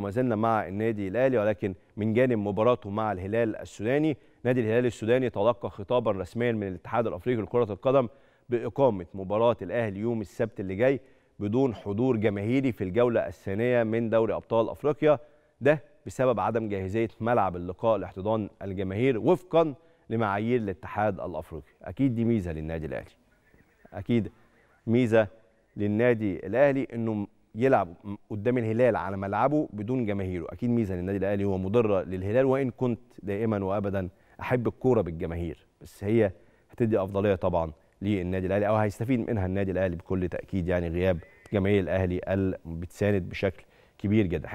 وما زلنا مع النادي الاهلي ولكن من جانب مباراته مع الهلال السوداني نادي الهلال السوداني تلقى خطابا رسميا من الاتحاد الافريقي لكره القدم باقامه مباراه الاهلي يوم السبت اللي جاي بدون حضور جماهيري في الجوله الثانيه من دوري ابطال افريقيا ده بسبب عدم جاهزيه ملعب اللقاء لاحتضان الجماهير وفقا لمعايير الاتحاد الافريقي اكيد دي ميزه للنادي الاهلي اكيد ميزه للنادي الاهلي انه يلعب قدام الهلال على ملعبه بدون جماهيره اكيد ميزه للنادي الاهلي هو مضره للهلال وان كنت دائما وابدا احب الكوره بالجماهير بس هي هتدي افضليه طبعا للنادي الاهلي او هيستفيد منها النادي الاهلي بكل تاكيد يعني غياب جماهير الاهلي بتساند بشكل كبير جدا